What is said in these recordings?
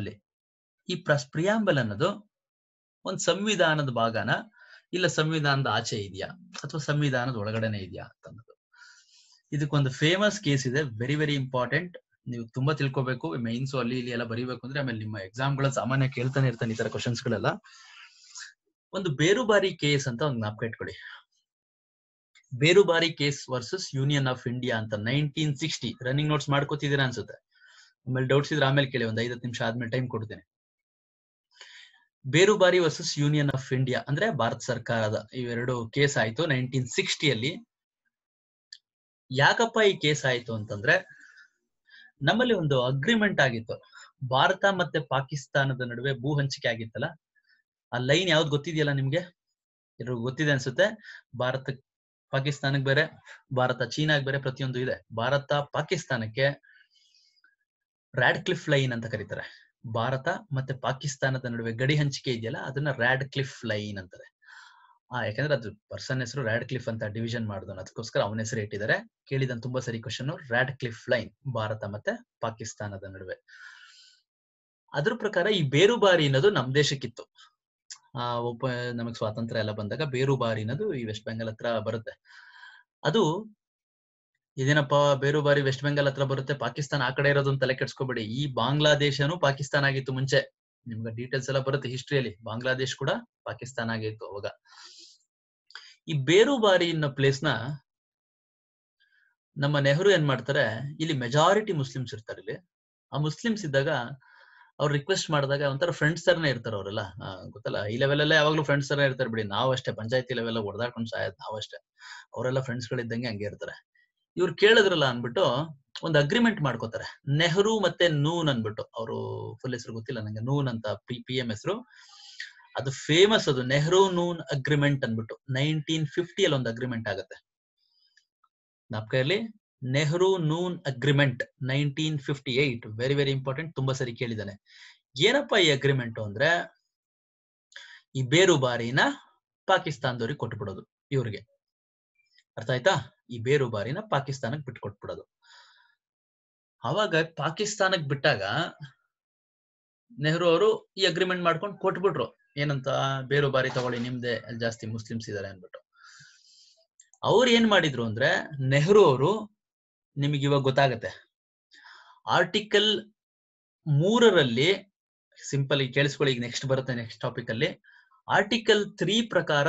ಅಲ್ಲಿ ಈ ಪ್ರಸ್ ಪ್ರಿಯಾಂಬಲ್ ಅನ್ನೋದು ಒಂದು ಸಂವಿಧಾನದ ಭಾಗನ ಇಲ್ಲ ಸಂವಿಧಾನದ ಆಚೆ ಇದೆಯಾ ಅಥವಾ ಸಂವಿಧಾನದ ಒಳಗಡೆನೆ ಇದೆಯಾ ಅಂತ ಅನ್ನೋದು ಇದಕ್ಕೊಂದು ಫೇಮಸ್ ಕೇಸ್ ಇದೆ ವೆರಿ ವೆರಿ ಇಂಪಾರ್ಟೆಂಟ್ ನೀವು ತುಂಬಾ ತಿಳ್ಕೋಬೇಕು ಮೈನ್ಸ್ ಅಲ್ಲಿ ಇಲ್ಲಿ ಎಲ್ಲ ಬರೀಬೇಕು ಅಂದ್ರೆ ಆಮೇಲೆ ನಿಮ್ಮ ಎಕ್ಸಾಮ್ಗಳ ಸಾಮಾನ್ಯ ಕೇಳ್ತಾನೆ ಇರ್ತಾನೆ ಈ ತರ ಕ್ವಶನ್ಸ್ ಗಳೆಲ್ಲ ಒಂದು ಬೇರುಬಾರಿ ಕೇಸ್ ಅಂತ ಒಂದು ನಾಪ್ ಇಟ್ಕೊಳ್ಳಿ Berubari case versus Union of India ಅಂತ ನೈನ್ಟೀನ್ ಸಿಕ್ಸ್ಟಿ ರನ್ನಿಂಗ್ ನೋಟ್ಸ್ ಮಾಡ್ಕೋತಿದ್ದೀರಾ ಅನ್ಸುತ್ತೆ ಆಮೇಲೆ ಡೌಟ್ಸ್ ಇದ್ರೆ ಆಮೇಲೆ ಕೇಳಿ ಒಂದು ಐದತ್ತು ನಿಮಿಷ ಆದ್ಮೇಲೆ ಟೈಮ್ ಕೊಡ್ತೇನೆ Berubari versus Union of India ಅಂದ್ರೆ ಭಾರತ ಸರ್ಕಾರದ ಇವೆರಡು ಕೇಸ್ ಆಯ್ತು ನೈನ್ಟೀನ್ ಸಿಕ್ಸ್ಟಿಯಲ್ಲಿ ಯಾಕಪ್ಪ ಈ ಕೇಸ್ ಆಯ್ತು ಅಂತಂದ್ರೆ ನಮ್ಮಲ್ಲಿ ಒಂದು ಅಗ್ರಿಮೆಂಟ್ ಆಗಿತ್ತು ಭಾರತ ಮತ್ತೆ ಪಾಕಿಸ್ತಾನದ ನಡುವೆ ಭೂ ಹಂಚಿಕೆ ಆಗಿತ್ತಲ್ಲ ಆ ಲೈನ್ ಯಾವ್ದು ಗೊತ್ತಿದೆಯಲ್ಲ ನಿಮ್ಗೆ ಎಲ್ರಿಗೂ ಗೊತ್ತಿದೆ ಅನ್ಸುತ್ತೆ ಭಾರತ ಪಾಕಿಸ್ತಾನಕ್ ಬೇರೆ ಭಾರತ ಚೀನಾಗ್ ಬೇರೆ ಪ್ರತಿಯೊಂದು ಇದೆ ಭಾರತ ಪಾಕಿಸ್ತಾನಕ್ಕೆ ರ್ಯಾಡ್ ಕ್ಲಿಫ್ ಲೈನ್ ಅಂತ ಕರೀತಾರೆ ಭಾರತ ಮತ್ತೆ ಪಾಕಿಸ್ತಾನದ ನಡುವೆ ಗಡಿ ಹಂಚಿಕೆ ಇದೆಯಲ್ಲ ಅದನ್ನ ರ್ಯಾಡ್ ಕ್ಲಿಫ್ ಲೈನ್ ಅಂತಾರೆ ಆ ಯಾಕಂದ್ರೆ ಅದು ಪರ್ಸನ್ ಹೆಸರು ರ್ಯಾಡ್ ಕ್ಲಿಫ್ ಅಂತ ಡಿವಿಷನ್ ಮಾಡಿದ್ ಅದಕ್ಕೋಸ್ಕರ ಅವನ ಹೆಸರು ಇಟ್ಟಿದ್ದಾರೆ ಕೇಳಿದ ತುಂಬಾ ಸರಿ question Radcliffe line Bharat ಮತ್ತೆ ಪಾಕಿಸ್ತಾನದ ನಡುವೆ ಅದ್ರ ಪ್ರಕಾರ ಈ ಬೇರುಬಾರಿ ಅನ್ನೋದು ನಮ್ ದೇಶಕ್ಕಿತ್ತು ಆ ಒಬ್ಬ ನಮಗ್ ಸ್ವಾತಂತ್ರ್ಯ ಎಲ್ಲ ಬಂದಾಗ ಬೇರುಬಾರಿ ಅನ್ನೋದು ಈ ವೆಸ್ಟ್ ಬೆಂಗಾಲ್ ಹತ್ರ ಬರುತ್ತೆ ಅದು ಇದೇನಪ್ಪ ಬೇರು ಬಾರಿ ವೆಸ್ಟ್ ಬೆಂಗಾಲ್ ಹತ್ರ ಬರುತ್ತೆ ಪಾಕಿಸ್ತಾನ ಆ ಕಡೆ ಇರೋದನ್ನ ತಲೆ ಕೆಡ್ಸ್ಕೊಬೇಡಿ ಈ ಬಾಂಗ್ಲಾದೇಶನು ಪಾಕಿಸ್ತಾನ ಆಗಿತ್ತು ಮುಂಚೆ ನಿಮ್ಗೆ ಡೀಟೇಲ್ಸ್ ಎಲ್ಲ ಬರುತ್ತೆ ಹಿಸ್ಟ್ರಿಯಲ್ಲಿ ಬಾಂಗ್ಲಾದೇಶ್ ಕೂಡ ಪಾಕಿಸ್ತಾನ ಆಗಿತ್ತು ಅವಾಗ ಈ ಬೇರು ಬಾರಿ ಅನ್ನೋ ಪ್ಲೇಸ್ ನ ನಮ್ಮ ನೆಹರು ಏನ್ ಮಾಡ್ತಾರೆ ಇಲ್ಲಿ ಮೆಜಾರಿಟಿ ಮುಸ್ಲಿಮ್ಸ್ ಇರ್ತಾರೆ ಇಲ್ಲಿ ಆ ಮುಸ್ಲಿಮ್ಸ್ ಇದ್ದಾಗ ಅವ್ರು ರಿಕ್ವೆಸ್ಟ್ ಮಾಡಿದಾಗ ಒಂಥರ ಫ್ರೆಂಡ್ಸ್ ತರನೇ ಇರ್ತಾರೆ ಅವರೆಲ್ಲ ಗೊತ್ತಲ್ಲ ಈ ಲೆವೆಲ್ ಎಲ್ಲ ಯಾವಾಗ್ಲೂ ಫ್ರೆಂಡ್ಸ್ ತರ ಇರ್ತಾರೆ ಬಿಡಿ ನಾವಷ್ಟೇ ಅಷ್ಟೇ ಪಂಚಾಯತಿ ಲೆವೆಲ್ ಒಡೆದಾಡ್ಕೊಂಡು ಸಾಯದ್ ನಾವಷ್ಟೇ ಅವರೆಲ್ಲ ಫ್ರೆಂಡ್ಸ್ ಗಳಿದ್ದಂಗೆ ಹಂಗೆ ಇರ್ತಾರೆ ಇವ್ರು ಕೇಳಿದ್ರಲ್ಲ ಅನ್ಬಿಟ್ಟು ಒಂದು ಅಗ್ರಿಮೆಂಟ್ ಮಾಡ್ಕೋತಾರೆ ನೆಹರು ಮತ್ತೆ ನೂನ್ ಅನ್ಬಿಟ್ಟು ಅವರು ಫುಲ್ ಹೆಸರು ಗೊತ್ತಿಲ್ಲ ನಂಗೆ ನೂನ್ ಅಂತ ಪಿ ಪಿ ಎಂ ಹೆಸರು ಅದು ಫೇಮಸ್ ಅದು ನೆಹರು ನೂನ್ ಅಗ್ರಿಮೆಂಟ್ ಅನ್ಬಿಟ್ಟು ನೈನ್ಟೀನ್ ಫಿಫ್ಟಿ ಅಲ್ಲಿ ಒಂದು ಅಗ್ರಿಮೆಂಟ್ ಆಗುತ್ತೆ ನಾಪ್ಕೈಲಿ Nehru Noon agreement nineteen fifty eight very very important ತುಂಬಾ ಸರಿ ಕೇಳಿದ್ದಾನೆ ಏನಪ್ಪಾ ಈ ಅಗ್ರಿಮೆಂಟ್ ಅಂದ್ರೆ ಈ ಬಾರಿನ ಪಾಕಿಸ್ತಾನದವ್ರಿಗೆ ಕೊಟ್ಟು ಬಿಡೋದು ಇವ್ರಿಗೆ ಅರ್ಥ ಆಯ್ತಾ ಈ ಬೇರುಬಾರಿನ ಪಾಕಿಸ್ತಾನಕ್ ಬಿಟ್ಕೊಟ್ಬಿಡೋದು ಅವಾಗ ಪಾಕಿಸ್ತಾನಕ್ ಬಿಟ್ಟಾಗ ನೆಹರು ಅವರು ಈ ಅಗ್ರಿಮೆಂಟ್ ಮಾಡ್ಕೊಂಡು ಕೊಟ್ಬಿಟ್ರು ಏನಂತ ಬಾರಿ ತಗೊಳ್ಳಿ ನಿಮ್ದೆ ಅಲ್ಲಿ ಜಾಸ್ತಿ ಮುಸ್ಲಿಮ್ಸ್ ಇದಾರೆ ಅನ್ಬಿಟ್ಟು ಅವ್ರು ಏನ್ ಮಾಡಿದ್ರು ಅಂದ್ರೆ ನೆಹರು ಅವರು ನಿಮಗೆ ಇವಾಗ ಗೊತ್ತಾಗತ್ತೆ ಆರ್ಟಿಕಲ್ ಮೂರರಲ್ಲಿ ಸಿಂಪಲ್ ಈಗ ಕೇಳಿಸ್ಕೊಳ್ಳಿ ಈಗ ನೆಕ್ಸ್ಟ್ ಬರುತ್ತೆ ನೆಕ್ಸ್ಟ್ ಟಾಪಿಕ್ ಅಲ್ಲಿ ಆರ್ಟಿಕಲ್ ತ್ರೀ ಪ್ರಕಾರ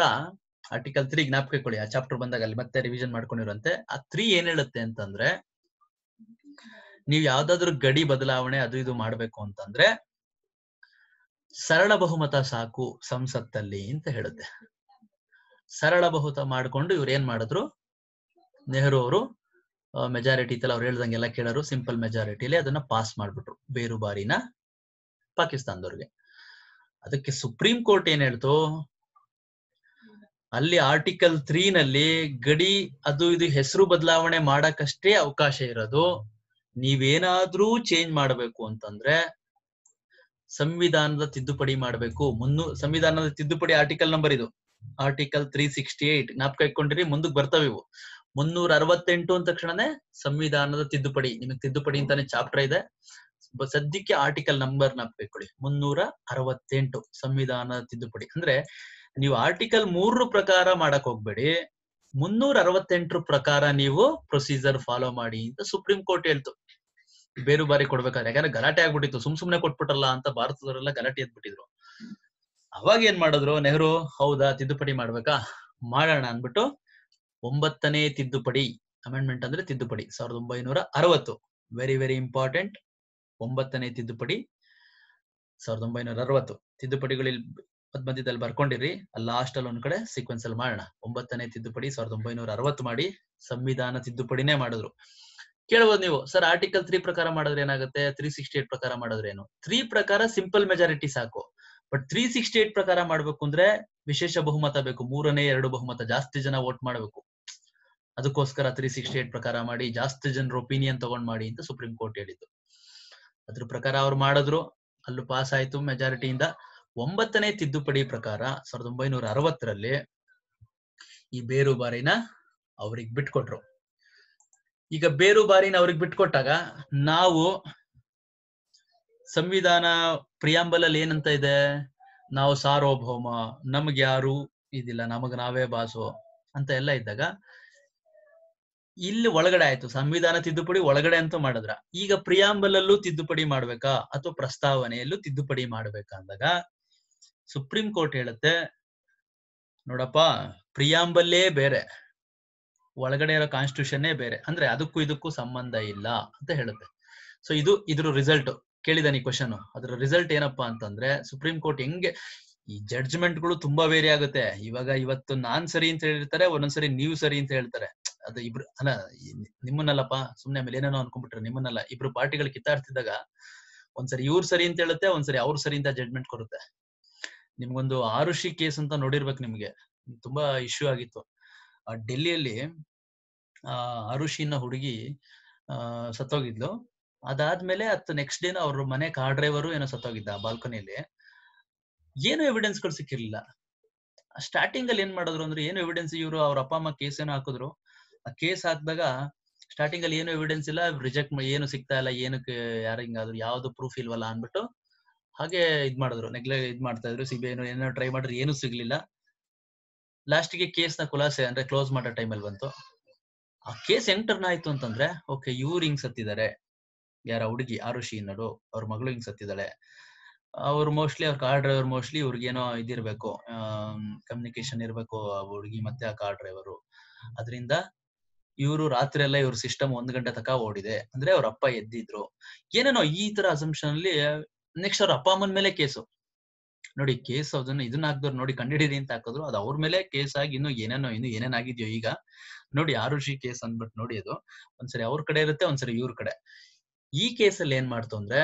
ಆರ್ಟಿಕಲ್ ತ್ರೀ ಜ್ಞಾಪಕ ಕೊಡಿ ಆ ಚಾಪ್ಟರ್ ಬಂದಾಗ ಅಲ್ಲಿ ಮತ್ತೆ ರಿವಿಷನ್ ಮಾಡ್ಕೊಂಡಿರುವಂತೆ ಆ ತ್ರೀ ಏನ್ ಹೇಳುತ್ತೆ ಅಂತಂದ್ರೆ ನೀವು ಯಾವ್ದಾದ್ರು ಗಡಿ ಬದಲಾವಣೆ ಅದು ಇದು ಮಾಡ್ಬೇಕು ಅಂತಂದ್ರೆ ಸರಳ ಬಹುಮತ ಸಾಕು ಸಂಸತ್ತಲ್ಲಿ ಅಂತ ಹೇಳುತ್ತೆ ಸರಳ ಬಹುಮತ ಮಾಡ್ಕೊಂಡು ಇವ್ರು ಏನ್ ಮಾಡಿದ್ರು ನೆಹರು ಅವರು ಮೆಜಾರಿಟಿ ಇತ್ತಲ್ಲ ಅವ್ರು ಹೇಳ್ದಂಗೆಲ್ಲ ಕೇಳೋರು ಸಿಂಪಲ್ ಮೆಜಾರಿಟಿಲಿ ಅದನ್ನ ಪಾಸ್ ಮಾಡ್ಬಿಟ್ರು ಬೇರು ಬಾರಿನ ಪಾಕಿಸ್ತಾನದವ್ರಿಗೆ ಅದಕ್ಕೆ ಸುಪ್ರೀಂ ಕೋರ್ಟ್ ಏನ್ ಹೇಳ್ತು ಅಲ್ಲಿ ಆರ್ಟಿಕಲ್ ತ್ರೀ ನಲ್ಲಿ ಗಡಿ ಅದು ಇದು ಹೆಸರು ಬದಲಾವಣೆ ಮಾಡಕ್ಕಷ್ಟೇ ಅವಕಾಶ ಇರೋದು ನೀವೇನಾದ್ರೂ ಚೇಂಜ್ ಮಾಡಬೇಕು ಅಂತಂದ್ರೆ ಸಂವಿಧಾನದ ತಿದ್ದುಪಡಿ ಮಾಡಬೇಕು ಮುನ್ನು ಸಂವಿಧಾನದ ತಿದ್ದುಪಡಿ ಆರ್ಟಿಕಲ್ ನಂಬರ್ ಇದು ಆರ್ಟಿಕಲ್ ತ್ರೀ ಸಿಕ್ಸ್ಟಿ ಏಟ್ ಜ್ಞಾಪಕ ಇಟ್ಕೊಂಡ್ರಿ ಮುಂದಕ್ಕೆ ಬರ್ತಾವ ಇವು ಮುನ್ನೂರ ಅರವತ್ತೆಂಟು ಅಂದ ತಕ್ಷಣನೇ ಸಂವಿಧಾನದ ತಿದ್ದುಪಡಿ ನಿಮಗೆ ತಿದ್ದುಪಡಿ ಅಂತಾನೆ ಚಾಪ್ಟರ್ ಇದೆ ಸದ್ಯಕ್ಕೆ ಆರ್ಟಿಕಲ್ ನಂಬರ್ ನಾಪ್ಕೊಳ್ಳಿ ಮುನ್ನೂರ ಅರವತ್ತೆಂಟು ಸಂವಿಧಾನದ ತಿದ್ದುಪಡಿ ಅಂದ್ರೆ ನೀವು ಆರ್ಟಿಕಲ್ ಮೂರರ ಪ್ರಕಾರ ಮಾಡಕ್ ಹೋಗ್ಬೇಡಿ ಮುನ್ನೂರ ಅರವತ್ತೆಂಟರ ಪ್ರಕಾರ ನೀವು ಪ್ರೊಸೀಜರ್ ಫಾಲೋ ಮಾಡಿ ಅಂತ ಸುಪ್ರೀಂ ಕೋರ್ಟ್ ಹೇಳ್ತು ಬೇರು ಬಾರಿ ಕೊಡ್ಬೇಕಾದ್ರೆ ಯಾಕಂದ್ರೆ ಗಲಾಟೆ ಆಗ್ಬಿಟ್ಟಿತ್ತು ಸುಮ್ ಸುಮ್ನೆ ಕೊಟ್ಬಿಟ್ರಲ್ಲ ಅಂತ ಭಾರತದವರೆಲ್ಲ ಗಲಾಟೆ ಎದ್ಬಿಟ್ಟಿದ್ರು ಅವಾಗ ಏನ್ ಮಾಡಿದ್ರು ನೆಹರು ಹೌದಾ ತಿದ್ದುಪಡಿ ಮಾಡ್ಬೇಕಾ ಮಾಡೋಣ ಅನ್ಬಿಟ್ಟು ಒಂಬತ್ತನೇ ತಿದ್ದುಪಡಿ ಅಮೆಂಡ್ಮೆಂಟ್ ಅಂದ್ರೆ ತಿದ್ದುಪಡಿ ಸಾವಿರದ ಒಂಬೈನೂರ ಅರವತ್ತು ವೆರಿ ವೆರಿ ಇಂಪಾರ್ಟೆಂಟ್ ಒಂಬತ್ತನೇ ತಿದ್ದುಪಡಿ ಸಾವಿರದ ಒಂಬೈನೂರ ಅರವತ್ತು ತಿದ್ದುಪಡಿಗಳಲ್ಲಿ ಮಧ್ಯದಲ್ಲಿ ಬರ್ಕೊಂಡಿರಿ ಲಾಸ್ಟ್ ಅಲ್ಲಿ ಒಂದ್ ಕಡೆ ಸೀಕ್ವೆನ್ಸ್ ಅಲ್ಲಿ ಮಾಡೋಣ ಒಂಬತ್ತನೇ ತಿದ್ದುಪಡಿ ಸಾವಿರದ ಒಂಬೈನೂರ ಅರವತ್ತು ಮಾಡಿ ಸಂವಿಧಾನ ತಿದ್ದುಪಡಿನೇ ಮಾಡಿದ್ರು ಕೇಳ್ಬೋದು ನೀವು ಸರ್ ಆರ್ಟಿಕಲ್ ತ್ರೀ ಪ್ರಕಾರ ಮಾಡಿದ್ರೆ ಏನಾಗುತ್ತೆ ತ್ರೀ ಸಿಕ್ಸ್ಟಿ ಏಟ್ ಪ್ರಕಾರ ಮಾಡಿದ್ರೆ ಏನು ತ್ರೀ ಪ್ರಕಾರ ಸಿಂಪಲ್ ಮೆಜಾರಿಟಿ ಸಾಕು ಬಟ್ ತ್ರೀ ಸಿಕ್ಸ್ಟಿ ಏಟ್ ಪ್ರಕಾರ ಮಾಡ್ಬೇಕು ಅಂದ್ರೆ ವಿಶೇಷ ಬಹುಮತ ಬೇಕು ಮೂರನೇ ಎರಡು ಬಹುಮತ ಜಾಸ್ತಿ ಜನ ವೋಟ್ ಮಾಡ್ಬೇಕು ಅದಕ್ಕೋಸ್ಕರ ತ್ರೀ ಸಿಕ್ಸ್ಟಿ ಏಟ್ ಪ್ರಕಾರ ಮಾಡಿ ಜಾಸ್ತಿ ಜನರ ಒಪಿನಿಯನ್ ತಗೊಂಡ್ ಮಾಡಿ ಅಂತ ಸುಪ್ರೀಂ ಕೋರ್ಟ್ ಹೇಳಿದ್ದು ಅದ್ರ ಪ್ರಕಾರ ಅವ್ರು ಮಾಡಿದ್ರು ಅಲ್ಲೂ ಪಾಸ್ ಆಯ್ತು ಮೆಜಾರಿಟಿಯಿಂದ ಒಂಬತ್ತನೇ ತಿದ್ದುಪಡಿ ಪ್ರಕಾರ ಸಾವಿರದ ಒಂಬೈನೂರ ಅರವತ್ತರಲ್ಲಿ ಈ ಬೇರುಬಾರಿನ ಅವ್ರಿಗೆ ಬಿಟ್ಕೊಟ್ರು ಈಗ ಬೇರು ಬಾರಿನ ಅವ್ರಿಗೆ ಬಿಟ್ಕೊಟ್ಟಾಗ ನಾವು ಸಂವಿಧಾನ ಪ್ರಿಯಾಂಬಲಲ್ಲಿ ಏನಂತ ಇದೆ ನಾವು ಸಾರ್ವಭೌಮ ನಮ್ಗೆ ಯಾರು ಇದಿಲ್ಲ ನಮಗ್ ನಾವೇ ಬಾಸು ಅಂತ ಎಲ್ಲ ಇದ್ದಾಗ ಇಲ್ಲಿ ಒಳಗಡೆ ಆಯ್ತು ಸಂವಿಧಾನ ತಿದ್ದುಪಡಿ ಒಳಗಡೆ ಅಂತ ಮಾಡಿದ್ರ ಈಗ ಪ್ರಿಯಾಂಬಲಲ್ಲೂ ತಿದ್ದುಪಡಿ ಮಾಡ್ಬೇಕಾ ಅಥವಾ ಪ್ರಸ್ತಾವನೆಯಲ್ಲೂ ತಿದ್ದುಪಡಿ ಮಾಡ್ಬೇಕಾ ಅಂದಾಗ ಸುಪ್ರೀಂ ಕೋರ್ಟ್ ಹೇಳುತ್ತೆ ನೋಡಪ್ಪ ಪ್ರಿಯಾಂಬಲ್ಲೇ ಬೇರೆ ಒಳಗಡೆ ಇರೋ ಕಾನ್ಸ್ಟಿಟ್ಯೂಷನ್ನೇ ಬೇರೆ ಅಂದ್ರೆ ಅದಕ್ಕೂ ಇದಕ್ಕೂ ಸಂಬಂಧ ಇಲ್ಲ ಅಂತ ಹೇಳುತ್ತೆ ಸೊ ಇದು ಇದ್ರ ರಿಸಲ್ಟ್ ಕೇಳಿದ ಈ ಕ್ವಶನ್ ಅದ್ರ ರಿಸಲ್ಟ್ ಏನಪ್ಪಾ ಅಂತಂದ್ರೆ ಸುಪ್ರೀಂ ಕೋರ್ಟ್ ಹೆಂಗೆ ಈ ಜಡ್ಜ್ಮೆಂಟ್ ಗಳು ತುಂಬಾ ವೇರಿ ಆಗುತ್ತೆ ಇವಾಗ ಇವತ್ತು ನಾನ್ ಸರಿ ಅಂತ ಹೇಳಿರ್ತಾರೆ ಒಂದೊಂದ್ಸರಿ ನೀವು ಸರಿ ಅಂತ ಹೇಳ್ತಾರೆ ಅದು ಇಬ್ರು ಅಲ್ಲ ನಿಮ್ಮನ್ನಲ್ಲಪ್ಪ ಸುಮ್ನೆ ಆಮೇಲೆ ಏನೇನೋ ಅನ್ಕೊಂಡ್ಬಿಟ್ರೆ ನಿಮ್ಮನ್ನಲ್ಲ ಇಬ್ರು ಪಾರ್ಟಿಗಳು ಕಿತ್ತಾಡ್ತಿದ್ದಾಗ ಒಂದ್ಸರಿ ಇವ್ರು ಸರಿ ಅಂತ ಹೇಳುತ್ತೆ ಒಂದ್ಸರಿ ಅವ್ರ ಸರಿ ಅಂತ ಜಡ್ಜ್ಮೆಂಟ್ ಕೊಡುತ್ತೆ ನಿಮ್ಗೊಂದು ಆರುಷಿ ಕೇಸ್ ಅಂತ ನೋಡಿರ್ಬೇಕು ನಿಮ್ಗೆ ತುಂಬಾ ಇಶ್ಯೂ ಆಗಿತ್ತು ಆ ಡೆಲ್ಲಿಯಲ್ಲಿ ಆ ಆರುಷಿನ ಹುಡುಗಿ ಆ ಸತ್ತೋಗಿದ್ಲು ಅದಾದ್ಮೇಲೆ ಅತ್ ನೆಕ್ಸ್ಟ್ ಡೇನ ಅವ್ರ ಮನೆ ಕಾರ್ ಡ್ರೈವರ್ ಏನೋ ಸತ್ತೋಗಿದ್ದ ಬಾಲ್ಕನಿಯಲ್ಲಿ ಏನು ಎವಿಡೆನ್ಸ್ ಗಳು ಸಿಕ್ಕಿರ್ಲಿಲ್ಲ ಸ್ಟಾರ್ಟಿಂಗ್ ಅಲ್ಲಿ ಏನ್ ಮಾಡಿದ್ರು ಅಂದ್ರೆ ಏನು ಎವಿಡೆನ್ಸ್ ಇವರು ಅವ್ರ ಅಪ್ಪ ಅಮ್ಮ ಕೇಸ್ ಏನೋ ಹಾಕಿದ್ರು ಆ ಕೇಸ್ ಹಾಕಿದಾಗ ಸ್ಟಾರ್ಟಿಂಗ್ ಅಲ್ಲಿ ಏನು ಎವಿಡೆನ್ಸ್ ಇಲ್ಲ ರಿಜೆಕ್ಟ್ ಏನು ಸಿಗ್ತಾ ಇಲ್ಲ ಏನಕ್ಕೆ ಯಾರಿಂಗಾದ್ರು ಯಾವ್ದು ಪ್ರೂಫ್ ಇಲ್ವಲ್ಲ ಅನ್ಬಿಟ್ಟು ಹಾಗೆ ಇದ್ ಮಾಡಿದ್ರು ನೆಗ್ಲೆ ಇದ್ ಮಾಡ್ತಾ ಇದ್ರು ಸಿಬಿಐ ಏನೋ ಟ್ರೈ ಮಾಡಿದ್ರು ಏನು ಸಿಗ್ಲಿಲ್ಲ ಗೆ ಕೇಸ್ ನ ಖುಲಾಸೆ ಅಂದ್ರೆ ಕ್ಲೋಸ್ ಮಾಡೋ ಟೈಮಲ್ಲಿ ಬಂತು ಆ ಕೇಸ್ ಎಂಟರ್ನ್ ಆಯ್ತು ಅಂತಂದ್ರೆ ಓಕೆ ಇವ್ರು ಹಿಂಗ್ ಸತ್ತಿದ್ದಾರೆ ಯಾರ ಹುಡುಗಿ ಆರುಷಿ ಅನ್ನೋಡು ಅವ್ರ ಮಗಳು ಹಿಂಗ್ ಸತ್ತಿದ್ದಾಳೆ ಅವ್ರು ಮೋಸ್ಟ್ಲಿ ಅವ್ರ ಕಾರ್ ಡ್ರೈವರ್ ಮೋಸ್ಟ್ಲಿ ಇವ್ರಿಗೇನೋ ಇದಿರ್ಬೇಕು ಕಮ್ಯುನಿಕೇಶನ್ ಇರ್ಬೇಕು ಆ ಹುಡುಗಿ ಮತ್ತೆ ಆ ಕಾರ್ ಡ್ರೈವರು ಅದರಿಂದ ಇವರು ರಾತ್ರಿ ಎಲ್ಲ ಇವ್ರ ಸಿಸ್ಟಮ್ ಒಂದ್ ಗಂಟೆ ತಕ ಓಡಿದೆ ಅಂದ್ರೆ ಅವ್ರ ಅಪ್ಪ ಎದ್ದಿದ್ರು ಏನೇನೋ ಈ ತರ ಅಸಂಪ್ಷನ್ ಅಲ್ಲಿ ನೆಕ್ಸ್ಟ್ ಅವ್ರ ಅಪ್ಪ ಅಮ್ಮನ ಮೇಲೆ ಕೇಸು ನೋಡಿ ಕೇಸ್ ಅದನ್ನ ಇದನ್ನ ಹಾಕಿದ್ರು ನೋಡಿ ಕಂಡಿಡಿದಿ ಅಂತ ಹಾಕಿದ್ರು ಅದು ಅವ್ರ ಮೇಲೆ ಕೇಸ್ ಆಗಿ ಇನ್ನು ಏನೇನೋ ಇನ್ನು ಏನೇನಾಗಿದ್ಯೋ ಈಗ ನೋಡಿ ಆರುಷಿ ಕೇಸ್ ಅಂದ್ಬಿಟ್ಟು ನೋಡಿ ಅದು ಒಂದ್ಸರಿ ಅವ್ರ ಕಡೆ ಇರುತ್ತೆ ಒಂದ್ಸರಿ ಇವ್ರ ಕಡೆ ಈ ಕೇಸಲ್ಲಿ ಏನ್ ಮಾಡ್ತು ಅಂದ್ರೆ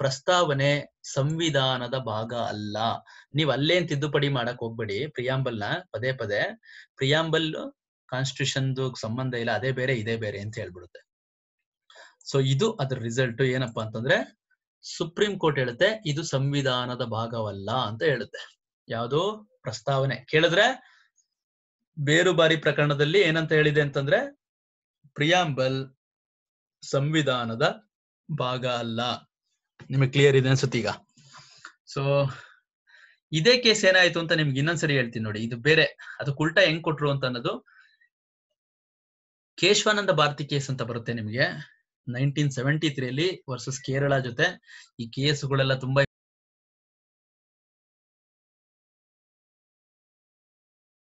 ಪ್ರಸ್ತಾವನೆ ಸಂವಿಧಾನದ ಭಾಗ ಅಲ್ಲ ನೀವ್ ಅಲ್ಲೇನ್ ತಿದ್ದುಪಡಿ ಮಾಡಕ್ ಹೋಗ್ಬೇಡಿ ಪ್ರಿಯಾಂಬಲ್ ನ ಪದೇ ಪದೇ ಪ್ರಿಯಾಂಬಲ್ ಕಾನ್ಸ್ಟಿಟ್ಯೂಷನ್ ಸಂಬಂಧ ಇಲ್ಲ ಅದೇ ಬೇರೆ ಇದೇ ಬೇರೆ ಅಂತ ಹೇಳ್ಬಿಡುತ್ತೆ ಸೊ ಇದು ಅದ್ರ ರಿಸಲ್ಟ್ ಏನಪ್ಪಾ ಅಂತಂದ್ರೆ ಸುಪ್ರೀಂ ಕೋರ್ಟ್ ಹೇಳುತ್ತೆ ಇದು ಸಂವಿಧಾನದ ಭಾಗವಲ್ಲ ಅಂತ ಹೇಳುತ್ತೆ ಯಾವುದು ಪ್ರಸ್ತಾವನೆ ಕೇಳಿದ್ರೆ ಬೇರು ಬಾರಿ ಪ್ರಕರಣದಲ್ಲಿ ಏನಂತ ಹೇಳಿದೆ ಅಂತಂದ್ರೆ ಪ್ರಿಯಾಂಬಲ್ ಸಂವಿಧಾನದ ಭಾಗ ಅಲ್ಲ ನಿಮಗೆ ಕ್ಲಿಯರ್ ಇದೆ ಅನ್ಸುತ್ತೆ ಈಗ ಸೊ ಇದೇ ಕೇಸ್ ಏನಾಯ್ತು ಅಂತ ನಿಮ್ಗೆ ಇನ್ನೊಂದ್ಸರಿ ಹೇಳ್ತೀನಿ ನೋಡಿ ಇದು ಬೇರೆ ಅದು ಉಲ್ಟಾ ಹೆಂಗ್ ಕೊಟ್ರು ಅಂತ ಅನ್ನೋದು ಕೇಶವಾನಂದ ಭಾರತಿ ಕೇಸ್ ಅಂತ ಬರುತ್ತೆ ನಿಮ್ಗೆ ನೈನ್ಟೀನ್ ಸೆವೆಂಟಿ ತ್ರೀ ಅಲ್ಲಿ ವರ್ಸಸ್ ಕೇರಳ ಜೊತೆ ಈ ಗಳೆಲ್ಲ ತುಂಬಾ